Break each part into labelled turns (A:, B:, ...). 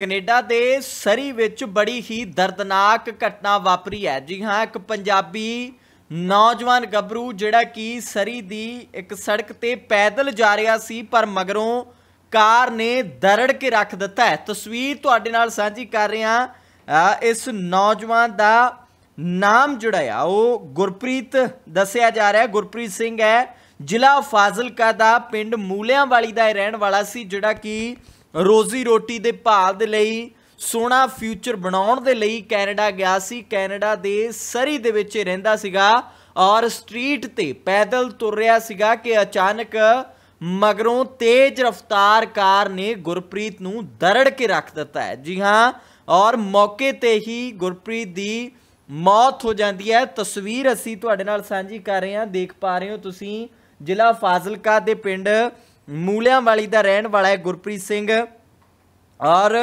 A: Canada ਦੇ ਸਰੀ ਵਿੱਚ ਬੜੀ ਹੀ ਦਰਦਨਾਕ ਘਟਨਾ ਵਾਪਰੀ ਹੈ ਜੀ ਹਾਂ ਇੱਕ ਪੰਜਾਬੀ ਨੌਜਵਾਨ ਗੱਭਰੂ ਜਿਹੜਾ ਕਿ ਸਰੀ ਦੀ ਇੱਕ ਸੜਕ ਤੇ ਪੈਦਲ ਜਾ ਰਿਹਾ ਸੀ ਪਰ ਮਗਰੋਂ ਕਾਰ ਨੇ ਦਰੜ ਕੇ ਰੱਖ ਦਿੱਤਾ ਹੈ ਤਸਵੀਰ ਤੁਹਾਡੇ ਨਾਲ ਸਾਂਝੀ ਕਰ ਰਿਹਾ ਇਸ ਨੌਜਵਾਨ ਦਾ ਨਾਮ ਜੁੜਿਆ ਉਹ ਗੁਰਪ੍ਰੀਤ ਦੱਸਿਆ ਜਾ ਰਿਹਾ ਗੁਰਪ੍ਰੀਤ ਸਿੰਘ ਹੈ ਜ਼ਿਲ੍ਹਾ ਫਾਜ਼ਿਲਕਾ ਦਾ ਪਿੰਡ ਮੂਲਿਆਂ ਵਾਲੀ ਦਾ ਰਹਿਣ ਵਾਲਾ ਸੀ ਜਿਹੜਾ ਕਿ ਰੋਜ਼ੀ ਰੋਟੀ ਦੇ ਭਾਲ ਦੇ ਲਈ ਸੋਨਾ ਫਿਊਚਰ ਬਣਾਉਣ ਦੇ ਲਈ ਕੈਨੇਡਾ ਗਿਆ ਸੀ ਕੈਨੇਡਾ ਦੇ ਸਰੀ ਦੇ ਵਿੱਚ ਰਹਿੰਦਾ ਸੀਗਾ ਔਰ ਸਟਰੀਟ ਤੇ ਪੈਦਲ ਤੁਰ ਰਿਹਾ ਸੀਗਾ ਕਿ ਅਚਾਨਕ ਮਗਰੋਂ ਤੇਜ਼ ਰਫ਼ਤਾਰ ਕਾਰ ਨੇ ਗੁਰਪ੍ਰੀਤ ਨੂੰ ਦਰੜ ਕੇ ਰੱਖ ਦਿੱਤਾ ਹੈ ਜੀ ਹਾਂ ਔਰ ਮੌਕੇ ਤੇ ਹੀ ਗੁਰਪ੍ਰੀਤ ਦੀ ਮੌਤ ਹੋ ਜਾਂਦੀ ਹੈ ਤਸਵੀਰ ਅਸੀਂ ਤੁਹਾਡੇ ਨਾਲ ਸਾਂਝੀ ਕਰ ਰਹੇ ਹਾਂ ਦੇਖ ਪਾ ਰਹੇ ਹੋ ਤੁਸੀਂ ਜ਼ਿਲ੍ਹਾ ਫਾਜ਼ਿਲਕਾ ਦੇ ਪਿੰਡ ਮੂਲਿਆਂ ਵਾਲੀ ਦਾ ਰਹਿਣ ਵਾਲਾ ਹੈ ਗੁਰਪ੍ਰੀਤ ਸਿੰਘ ਔਰ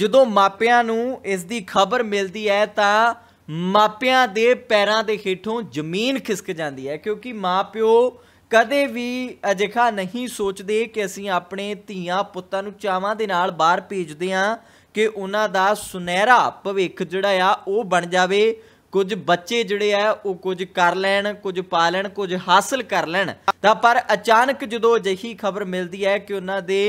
A: ਜਦੋਂ ਮਾਪਿਆਂ ਨੂੰ ਇਸ ਦੀ ਖਬਰ ਮਿਲਦੀ ਹੈ ਤਾਂ ਮਾਪਿਆਂ ਦੇ ਪੈਰਾਂ ਦੇ ਹੇਠੋਂ ਜ਼ਮੀਨ ਖਿਸਕ ਜਾਂਦੀ ਹੈ ਕਿਉਂਕਿ ਮਾਪਿਓ ਕਦੇ ਵੀ ਅਜਿਹਾ ਨਹੀਂ ਸੋਚਦੇ ਕਿ ਅਸੀਂ ਆਪਣੇ ਧੀਆਂ ਪੁੱਤਾਂ ਨੂੰ ਚਾਵਾਂ ਦੇ ਨਾਲ ਬਾਹਰ ਭੇਜਦੇ ਹਾਂ ਕਿ ਉਹਨਾਂ ਦਾ ਸੁਨਹਿਰਾ ਭਵਿੱਖ ਜਿਹੜਾ ਆ ਉਹ ਬਣ ਜਾਵੇ ਕੁਝ ਬੱਚੇ ਜਿਹੜੇ ਆ ਉਹ ਕੁਝ ਕਰ ਲੈਣ ਕੁਝ ਪਾ ਲੈਣ ਕੁਝ ਹਾਸਲ ਕਰ ਲੈਣ ਤਾਂ ਪਰ ਅਚਾਨਕ ਜਦੋਂ ਅਜਿਹੀ ਖਬਰ ਮਿਲਦੀ ਹੈ ਕਿ ਉਹਨਾਂ ਦੇ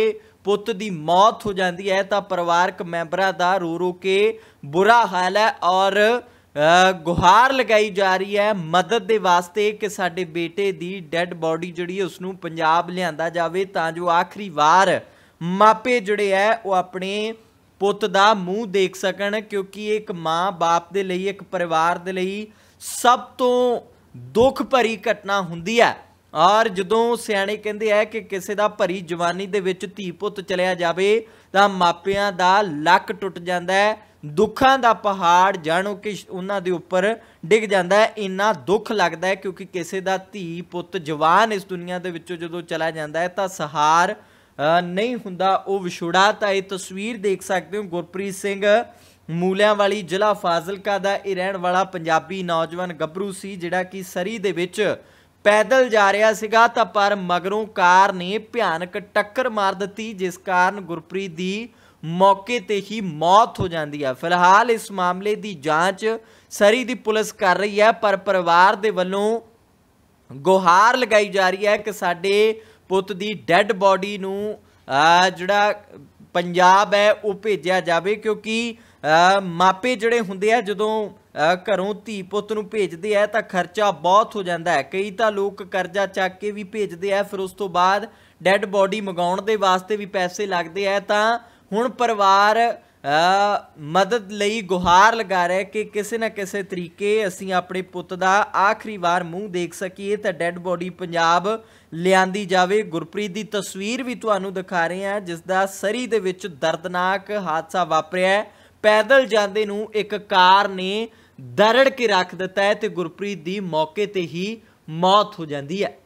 A: ਪੁੱਤ ਦੀ ਮੌਤ ਹੋ ਜਾਂਦੀ ਹੈ ਤਾਂ ਪਰਿਵਾਰਕ ਮੈਂਬਰਾਂ ਦਾ ਰੋ ਰੋ ਕੇ ਬੁਰਾ ਹਾਲ ਹੈ ਔਰ ਗੁਹਾਰ ਲਗਾਈ ਜਾ ਰਹੀ ਹੈ ਮਦਦ ਦੇ ਵਾਸਤੇ ਕਿ ਸਾਡੇ ਬੇਟੇ ਦੀ ਡੈੱਡ ਬਾਡੀ ਜਿਹੜੀ ਹੈ ਉਸ ਨੂੰ ਪੰਜਾਬ ਲਿਆਂਦਾ ਜਾਵੇ ਤਾਂ ਜੋ ਆਖਰੀ ਵਾਰ ਮਾਪੇ ਜਿਹੜੇ ਹੈ ਉਹ ਆਪਣੇ ਪੁੱਤ ਦਾ ਮੂੰਹ ਦੇਖ ਸਕਣ ਕਿਉਂਕਿ ਇੱਕ ਮਾਂ ਬਾਪ ਦੇ ਲਈ ਇੱਕ ਪਰਿਵਾਰ ਦੇ ਲਈ ਸਭ ਤੋਂ ਦੁੱਖ ਭਰੀ ਘਟਨਾ ਹੁੰਦੀ ਹੈ ਔਰ ਜਦੋਂ ਸਿਆਣੇ ਕਹਿੰਦੇ ਆ ਕਿ ਕਿਸੇ ਦਾ ਭਰੀ ਜਵਾਨੀ ਦੇ ਵਿੱਚ ਧੀ ਪੁੱਤ ਚਲਿਆ ਜਾਵੇ ਤਾਂ ਮਾਪਿਆਂ ਦਾ ਲੱਕ ਟੁੱਟ ਜਾਂਦਾ ਹੈ ਦੁੱਖਾਂ ਦਾ ਪਹਾੜ ਜਾਣੋ ਕਿ ਉਹਨਾਂ ਦੇ ਉੱਪਰ ਡਿੱਗ ਜਾਂਦਾ ਹੈ ਇੰਨਾ ਦੁੱਖ ਲੱਗਦਾ ਹੈ ਕਿਉਂਕਿ ਕਿਸੇ ਦਾ ਧੀ ਪੁੱਤ ਜਵਾਨ ਇਸ ਦੁਨੀਆ ਦੇ ਵਿੱਚੋਂ ਜਦੋਂ ਚਲਾ ਜਾਂਦਾ ਹੈ ਤਾਂ ਸਹਾਰ ਨਹੀਂ ਹੁੰਦਾ ਉਹ ਵਿਛੋੜਾ ਤਾਂ ਇਹ ਤਸਵੀਰ ਦੇਖ ਸਕਦੇ ਹੋ ਗੁਰਪ੍ਰੀਤ ਸਿੰਘ ਮੂਲਿਆਂ ਵਾਲੀ ਜ਼ਿਲ੍ਹਾ ਫਾਜ਼ਿਲਕਾ ਦਾ ਇਹ ਰਹਿਣ ਵਾਲਾ ਪੰਜਾਬੀ ਨੌਜਵਾਨ ਗੱਭਰੂ ਸੀ ਜਿਹੜਾ ਕਿ ਸਰੀ ਦੇ ਵਿੱਚ ਪੈਦਲ ਜਾ ਰਿਹਾ ਸੀਗਾ ਤਾਂ ਪਰ ਮਗਰੋਂ ਕਾਰ ਨੇ ਭਿਆਨਕ ਟੱਕਰ ਮਾਰ ਦਿੱਤੀ ਜਿਸ ਕਾਰਨ ਗੁਰਪ੍ਰੀਤ ਦੀ ਮੌਕੇ ਤੇ ਹੀ ਮੌਤ ਹੋ ਜਾਂਦੀ ਹੈ ਫਿਲਹਾਲ ਇਸ ਮਾਮਲੇ ਦੀ ਜਾਂਚ ਸਰੀ ਦੀ ਪੁਲਿਸ ਕਰ ਰਹੀ ਹੈ ਪਰ ਪਰਿਵਾਰ ਦੇ ਵੱਲੋਂ ਗੁਹਾਰ ਲਗਾਈ ਜਾ ਰਹੀ ਹੈ ਕਿ ਸਾਡੇ ਪੁੱਤ ਦੀ ਡੈੱਡ ਬਾਡੀ ਨੂੰ ਜਿਹੜਾ ਪੰਜਾਬ ਹੈ ਉਹ ਭੇਜਿਆ ਜਾਵੇ ਕਿਉਂਕਿ ਮਾਪੇ ਜਿਹੜੇ ਹੁੰਦੇ ਆ ਜਦੋਂ ਘਰੋਂ ਧੀ ਪੁੱਤ ਨੂੰ ਭੇਜਦੇ ਆ ਤਾਂ ਖਰਚਾ ਬਹੁਤ ਹੋ ਜਾਂਦਾ ਹੈ ਕਈ ਤਾਂ ਲੋਕ ਕਰਜ਼ਾ ਚੱਕ ਕੇ ਵੀ ਭੇਜਦੇ ਆ ਫਿਰ ਉਸ ਤੋਂ ਬਾਅਦ ਡੈੱਡ ਬਾਡੀ ਮੰਗਾਉਣ ਦੇ ਵਾਸਤੇ ਵੀ ਪੈਸੇ ਲੱਗਦੇ ਆ ਤਾਂ ਹੁਣ ਪਰਿਵਾਰ ਮਦਦ ਲਈ ਗੁਹਾਰ ਲਗਾ ਰਿਹਾ ਕਿ ਕਿਸੇ ਨਾ ਕਿਸੇ ਤਰੀਕੇ ਅਸੀਂ ਆਪਣੇ ਪੁੱਤ ਦਾ ਆਖਰੀ ਵਾਰ ਮੂੰਹ ਦੇਖ ਸਕੀਏ ਤਾਂ ਡੈੱਡ ਬੋਡੀ ਪੰਜਾਬ ਲਿਆਂਦੀ ਜਾਵੇ ਗੁਰਪ੍ਰੀਤ ਦੀ ਤਸਵੀਰ ਵੀ ਤੁਹਾਨੂੰ ਦਿਖਾ ਰਹੇ ਹਾਂ ਜਿਸ ਦਾ ਸਰੀ ਦੇ ਵਿੱਚ ਦਰਦਨਾਕ ਹਾਦਸਾ ਵਾਪਰਿਆ ਪੈਦਲ ਜਾਂਦੇ ਨੂੰ ਇੱਕ ਕਾਰ ਨੇ ਦਰੜ ਕੇ ਰੱਖ ਦਿੱਤਾ ਹੈ ਤੇ ਗੁਰਪ੍ਰੀਤ ਦੀ ਮੌਕੇ ਤੇ ਹੀ ਮੌਤ ਹੋ ਜਾਂਦੀ ਹੈ